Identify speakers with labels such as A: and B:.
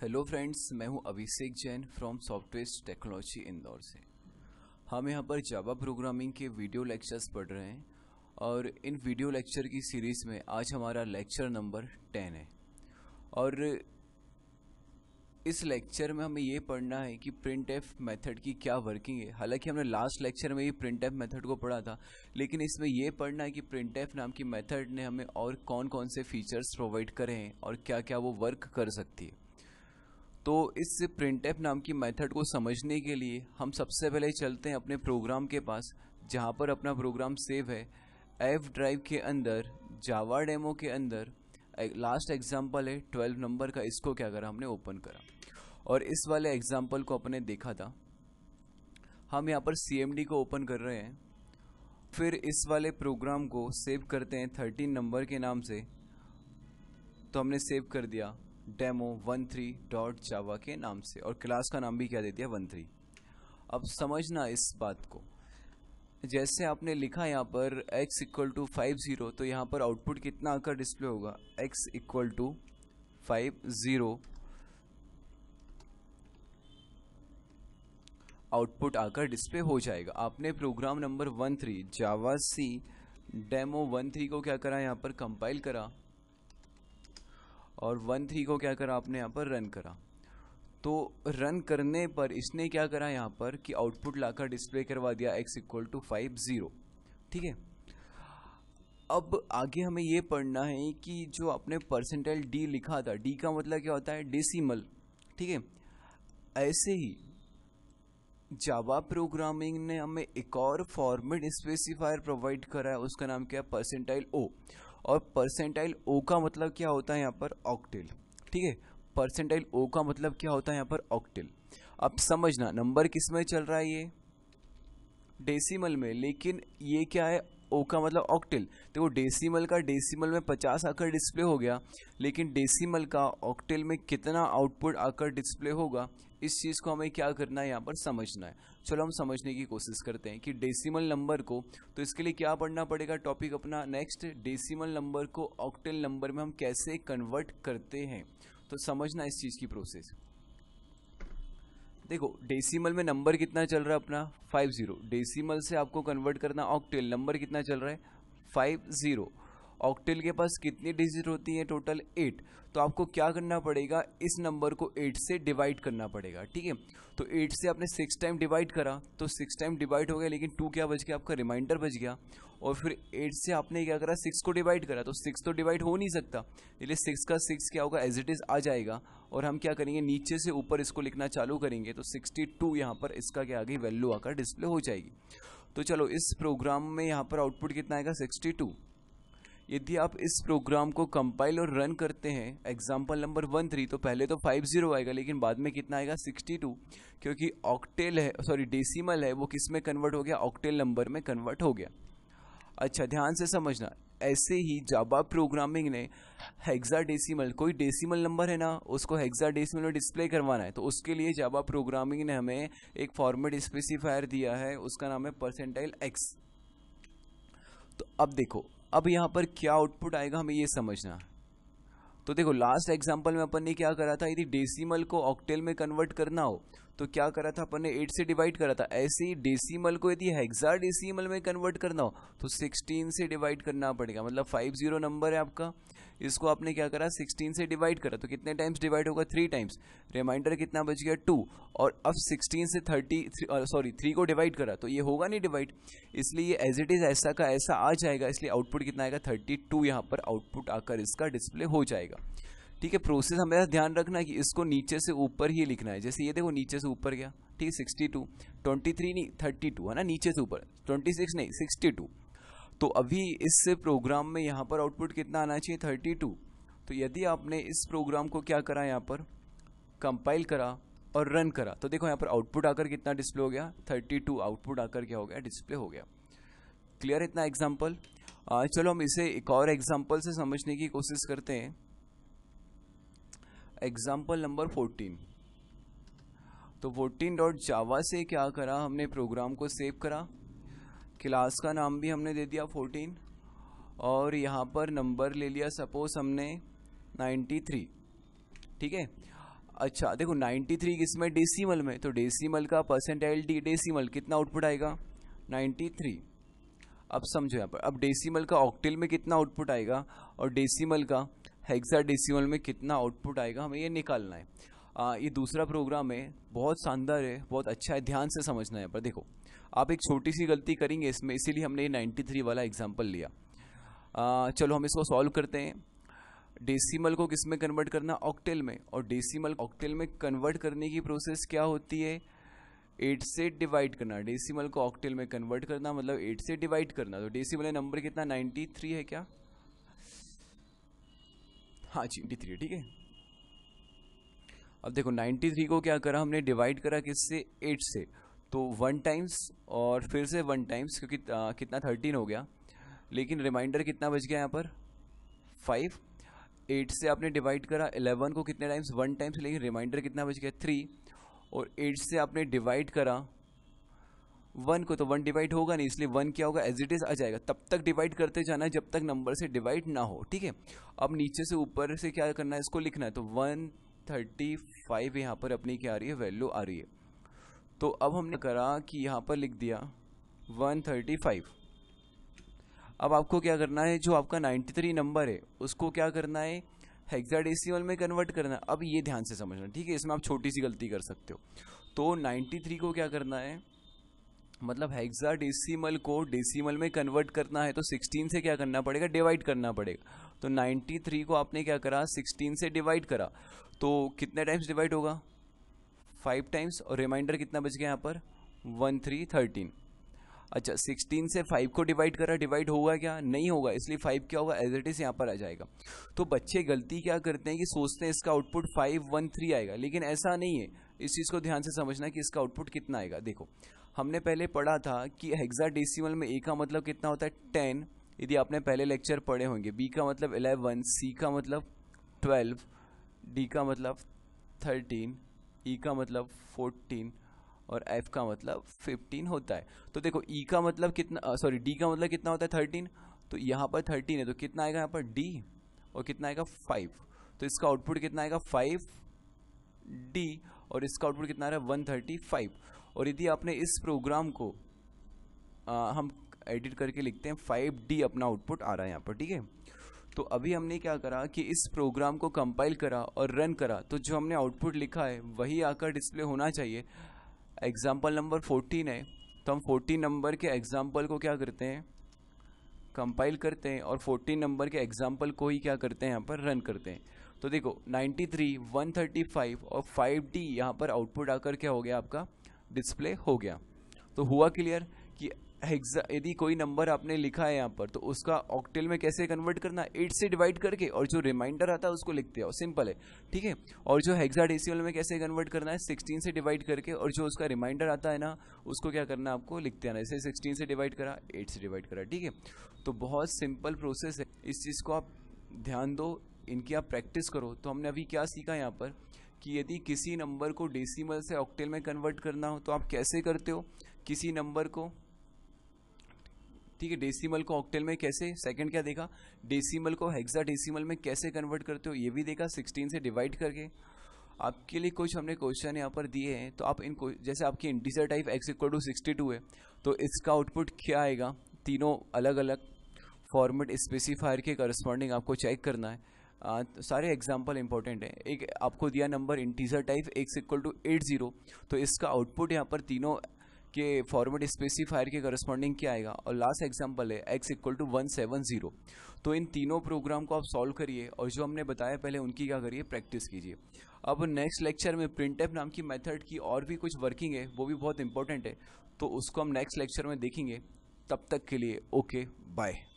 A: hello friends मैं हूं Abhishek Jain from software technology Indore से हम यहां पर जावा प्रोग्रामिंग के वीडियो लेक्चर्स पढ़ रहे हैं और इन वीडियो लेक्चर की सीरीज़ में आज हमारा लेक्चर नंबर टेन है और इस लेक्चर में हमें ये पढ़ना है कि प्रिंट एफ मेथड की क्या वर्किंग है हालांकि हमने लास्ट लेक्चर में ही प्रिंट एफ मेथड को पढ़ा था लेकिन इसमें यह पढ़ना है कि प्रिंट एफ नाम की मेथड ने हमें और कौन कौन से फीचर्स प्रोवाइड करे हैं और क्या क्या वो वर्क कर सकती है तो इस प्रिंट नाम की मेथड को समझने के लिए हम सबसे पहले चलते हैं अपने प्रोग्राम के पास जहाँ पर अपना प्रोग्राम सेव है एफ ड्राइव के अंदर जावा डेमो के अंदर लास्ट एग्जाम्पल है ट्वेल्व नंबर का इसको क्या करा हमने ओपन करा और इस वाले एग्जाम्पल को अपने देखा था हम यहाँ पर सी को ओपन कर रहे हैं फिर इस वाले प्रोग्राम को सेव करते हैं थर्टीन नंबर के नाम से तो हमने सेव कर दिया demo one three dot Java के नाम से और क्लास का नाम भी क्या दे दिया वन थ्री अब समझना इस बात को जैसे आपने लिखा यहाँ पर x equal to five zero तो यहाँ पर आउटपुट कितना आकर डिस्प्ले होगा x equal to five zero output आकर डिस्प्ले हो जाएगा आपने program number one three javac demo one three को क्या करा यहाँ पर कंपाइल करा और वन थ्री को क्या करा आपने यहाँ पर रन करा तो रन करने पर इसने क्या करा यहाँ पर कि आउटपुट लाकर डिस्प्ले करवा दिया X equal to five zero ठीक है अब आगे हमें ये पढ़ना है कि जो आपने परसेंटाइल डी लिखा था डी का मतलब क्या होता है डेसीमल ठीक है ऐसे ही जावा प्रोग्रामिंग ने हमें एक और फॉर्मेट स्पेसिफायर प्रोवाइड करा है उसका नाम क्या है परसेंटाइल ओ और परसेंटाइल ओ का मतलब क्या होता है यहाँ पर ऑक्टेल ठीक है परसेंटाइल ओ का मतलब क्या होता है यहाँ पर ऑक्टेल अब समझना नंबर किस में चल रहा है ये डेसिमल में लेकिन ये क्या है ओ का मतलब ऑक्टिल तो वो डेसीमल का डेसीमल में पचास आकर डिस्प्ले हो गया लेकिन डेसीमल का ऑक्टिल में कितना आउटपुट आकर डिस्प्ले होगा इस चीज़ को हमें क्या करना है यहाँ पर समझना है चलो हम समझने की कोशिश करते हैं कि डेसिमल नंबर को तो इसके लिए क्या पढ़ना पड़ेगा टॉपिक अपना नेक्स्ट डेसिमल नंबर को ऑक्टेल नंबर में हम कैसे कन्वर्ट करते हैं तो समझना इस चीज़ की प्रोसेस देखो डेसिमल में नंबर कितना चल रहा है अपना फाइव ज़ीरो डेसीमल से आपको कन्वर्ट करना ऑक्टेल नंबर कितना चल रहा है फाइव ज़ीरो ऑक्टेल के पास कितनी डिजिट होती हैं टोटल एट तो आपको क्या करना पड़ेगा इस नंबर को एट से डिवाइड करना पड़ेगा ठीक है तो एट से आपने सिक्स टाइम डिवाइड करा तो सिक्स टाइम डिवाइड हो गया लेकिन टू क्या बच गया आपका रिमाइंडर बच गया और फिर एट से आपने क्या करा सिक्स को डिवाइड करा तो सिक्स तो डिवाइड हो नहीं सकता इसलिए सिक्स का सिक्स क्या होगा एज इट इज़ आ जाएगा और हम क्या करेंगे नीचे से ऊपर इसको लिखना चालू करेंगे तो सिक्सटी टू यहाँ पर इसका क्या आ गई वैल्यू आकर डिस्प्ले हो जाएगी तो चलो इस प्रोग्राम में यहाँ पर आउटपुट कितना आएगा सिक्सटी टू यदि आप इस प्रोग्राम को कंपाइल और रन करते हैं एग्जाम्पल नंबर वन थ्री तो पहले तो फाइव जीरो आएगा लेकिन बाद में कितना आएगा सिक्सटी टू क्योंकि ऑक्टेल है सॉरी डेसिमल है वो किस में कन्वर्ट हो गया ऑक्टेल नंबर में कन्वर्ट हो गया अच्छा ध्यान से समझना ऐसे ही जावा प्रोग्रामिंग ने हेक्सा डेसीमल कोई डेसिमल नंबर है ना उसको हेक्सा डेसीमल में डिस्प्ले करवाना है तो उसके लिए जाबा प्रोग्रामिंग ने हमें एक फॉर्मेट स्पेसिफायर दिया है उसका नाम है परसेंटाइल एक्स तो अब देखो अब यहाँ पर क्या आउटपुट आएगा हमें ये समझना तो देखो लास्ट एग्जाम्पल में अपन ने क्या करा था यदि डेसिमल को ऑक्टेल में कन्वर्ट करना हो तो क्या करा था अपन ने एट से डिवाइड करा था ऐसे ही डेसीमल को यदि हेक्सा डेसीमल में कन्वर्ट करना हो तो सिक्सटीन से डिवाइड करना पड़ेगा मतलब फाइव जीरो नंबर है आपका इसको आपने क्या करा सिक्सटीन से डिवाइड करा तो कितने टाइम्स डिवाइड होगा थ्री टाइम्स रिमाइंडर कितना बच गया टू और अब सिक्सटीन से थर्टी सॉरी थ्री को डिवाइड करा तो ये होगा नहीं डिवाइड इसलिए एज इट इज़ ऐसा का ऐसा आ जाएगा इसलिए आउटपुट कितना आएगा थर्टी टू यहाँ पर आउटपुट आकर इसका डिस्प्ले हो जाएगा ठीक है प्रोसेस हमें ध्यान रखना है कि इसको नीचे से ऊपर ही लिखना है जैसे ये देखो नीचे से ऊपर गया ठीक है सिक्सटी टू ट्वेंटी थ्री नहीं थर्टी टू है ना नीचे से ऊपर ट्वेंटी सिक्स नहीं सिक्सटी टू तो अभी इस प्रोग्राम में यहाँ पर आउटपुट कितना आना चाहिए थर्टी टू तो यदि आपने इस प्रोग्राम को क्या करा यहाँ पर कंपाइल करा और रन करा तो देखो यहाँ पर आउटपुट आकर कितना डिस्प्ले हो गया 32 आउटपुट आकर क्या हो गया डिस्प्ले हो गया क्लियर इतना एग्जाम्पल चलो हम इसे एक और एग्जाम्पल से समझने की कोशिश करते हैं एग्जाम्पल नंबर फोर्टीन तो फोर्टीन डॉट जावा से क्या करा हमने प्रोग्राम को सेव करा क्लास का नाम भी हमने दे दिया फोर्टीन और यहाँ पर नंबर ले लिया सपोज हमने नाइन्टी थ्री ठीक है अच्छा देखो 93 किसमें डेसीमल में तो डेसीमल का परसेंटाइल डी डेसीमल कितना आउटपुट आएगा नाइन्टी थ्री अब समझो यहाँ पर अब डेसीमल का ऑक्टेल में कितना आउटपुट आएगा और डेसीमल का हेक्साडेसिमल में कितना आउटपुट आएगा हमें ये निकालना है आ, ये दूसरा प्रोग्राम है बहुत शानदार है बहुत अच्छा है ध्यान से समझना है पर देखो आप एक छोटी सी गलती करेंगे इसमें इसीलिए हमने ये 93 वाला एग्जाम्पल लिया आ, चलो हम इसको सॉल्व करते हैं डेसिमल को किस में कन्वर्ट करना ऑक्टेल में और डेसीमल ऑक्टेल में कन्वर्ट करने की प्रोसेस क्या होती है एट से डिवाइड करना डेसीमल को ऑक्टेल में कन्वर्ट करना मतलब एट से डिवाइड करना तो डेसीमल नंबर कितना थ्री है क्या हाँ जी थ्री ठीक है अब देखो 93 को क्या करा हमने डिवाइड करा किससे 8 से तो वन टाइम्स और फिर से वन टाइम्स क्योंकि आ, कितना 13 हो गया लेकिन रिमाइंडर कितना बच गया यहाँ पर 5 8 से आपने डिवाइड करा 11 को कितने टाइम्स वन टाइम्स लेकिन रिमाइंडर कितना बच गया 3 और 8 से आपने डिवाइड करा वन को तो वन डिवाइड होगा नहीं इसलिए वन क्या होगा एज इट इज़ आ जाएगा तब तक डिवाइड करते जाना जब तक नंबर से डिवाइड ना हो ठीक है अब नीचे से ऊपर से क्या करना है इसको लिखना है तो वन थर्टी फाइव यहाँ पर अपनी क्या आ रही है वैल्यू आ रही है तो अब हमने करा कि यहाँ पर लिख दिया वन थर्टी फाइव अब आपको क्या करना है जो आपका नाइन्टी थ्री नंबर है उसको क्या करना है हेक्साडेसिमल में कन्वर्ट करना है अब ये ध्यान से समझना ठीक है इसमें आप छोटी सी गलती कर सकते हो तो नाइन्टी थ्री को क्या करना है मतलब हेक्सा डेसीमल को डेसीमल में कन्वर्ट करना है तो 16 से क्या करना पड़ेगा डिवाइड करना पड़ेगा तो 93 को आपने क्या करा 16 से डिवाइड करा तो कितने टाइम्स डिवाइड होगा फाइव टाइम्स और रिमाइंडर कितना बच गया यहाँ पर वन थ्री थर्टीन अच्छा सिक्सटीन से फाइव को डिवाइड करा डिवाइड होगा क्या नहीं होगा इसलिए फाइव क्या होगा एज इट इज़ यहाँ पर आ जाएगा तो बच्चे गलती क्या करते हैं कि सोचते हैं इसका आउटपुट फाइव वन थ्री आएगा लेकिन ऐसा नहीं है इस चीज़ को ध्यान से समझना कि इसका आउटपुट कितना आएगा देखो हमने पहले पढ़ा था कि हेक्साडेसिमल में ए का मतलब कितना होता है टेन यदि आपने पहले लेक्चर पढ़े होंगे बी का मतलब एलेवन सी का मतलब ट्वेल्व डी का मतलब थर्टीन ई e का मतलब फोर्टीन और एफ का मतलब फिफ्टीन होता है तो देखो ई e का मतलब कितना सॉरी डी का मतलब कितना होता है थर्टीन तो यहाँ पर थर्टीन है तो कितना आएगा यहाँ पर डी और कितना आएगा फाइव तो इसका आउटपुट कितना आएगा फाइव डी और इसका आउटपुट कितना आ रहा है वन थर्टी फाइव और यदि आपने इस प्रोग्राम को आ, हम एडिट करके लिखते हैं फाइव डी अपना आउटपुट आ रहा है यहाँ पर ठीक है तो अभी हमने क्या करा कि इस प्रोग्राम को कंपाइल करा और रन करा तो जो हमने आउटपुट लिखा है वही आकर डिस्प्ले होना चाहिए एग्जाम्पल नंबर फोर्टीन है तो हम फोर्टीन नंबर के एग्जाम्पल को क्या करते हैं कंपाइल करते हैं और 14 नंबर के एग्जाम्पल को ही क्या करते हैं यहाँ पर रन करते हैं तो देखो 93, 135 और 5D यहाँ पर आउटपुट आकर क्या हो गया आपका डिस्प्ले हो गया तो हुआ क्लियर कि यदि कोई नंबर आपने लिखा है यहाँ पर तो उसका ऑक्टेल में कैसे कन्वर्ट करना एट से डिवाइड करके और जो रिमाइंडर आता है उसको लिखते हो सिंपल है ठीक है और जो हेक्साडेसिमल में कैसे कन्वर्ट करना है सिक्सटीन से डिवाइड करके और जो उसका रिमाइंडर आता है ना उसको क्या करना आपको लिखते आना जैसे सिक्सटीन से डिवाइड करा एट से डिवाइड करा ठीक है तो बहुत सिंपल प्रोसेस है इस चीज़ को आप ध्यान दो इनकी आप प्रैक्टिस करो तो हमने अभी क्या सीखा यहाँ पर कि यदि किसी नंबर को डेसिमल से ऑक्टेल में कन्वर्ट करना हो तो आप कैसे करते हो किसी नंबर को ठीक है डेसिमल को ऑक्टेल में कैसे सेकंड क्या देखा डेसिमल को हेक्सा डेसिमल में कैसे कन्वर्ट करते हो ये भी देखा 16 से डिवाइड करके आपके लिए कुछ हमने क्वेश्चन यहाँ पर दिए हैं तो आप इन जैसे आपकी integer type X equal to sixty two है तो इसका आउटपुट क्या आएगा तीनों अलग अलग फॉर्मेट स्पेसिफायर के करस्पॉन्डिंग आपको चेक करना है आ, सारे एग्जाम्पल इंपॉर्टेंट हैं एक आपको दिया number integer type X equal to eight zero तो इसका आउटपुट यहाँ पर तीनों के फॉर्मेट स्पेसिफायर के करस्पॉन्डिंग क्या आएगा और लास्ट एग्जाम्पल है X equal to one seven zero तो इन तीनों प्रोग्राम को आप सॉल्व करिए और जो हमने बताया पहले उनकी क्या करिए प्रैक्टिस कीजिए अब नेक्स्ट लेक्चर में प्रिंट नाम की मेथड की और भी कुछ वर्किंग है वो भी बहुत इंपॉर्टेंट है तो उसको हम नेक्स्ट लेक्चर में देखेंगे तब तक के लिए ओके बाय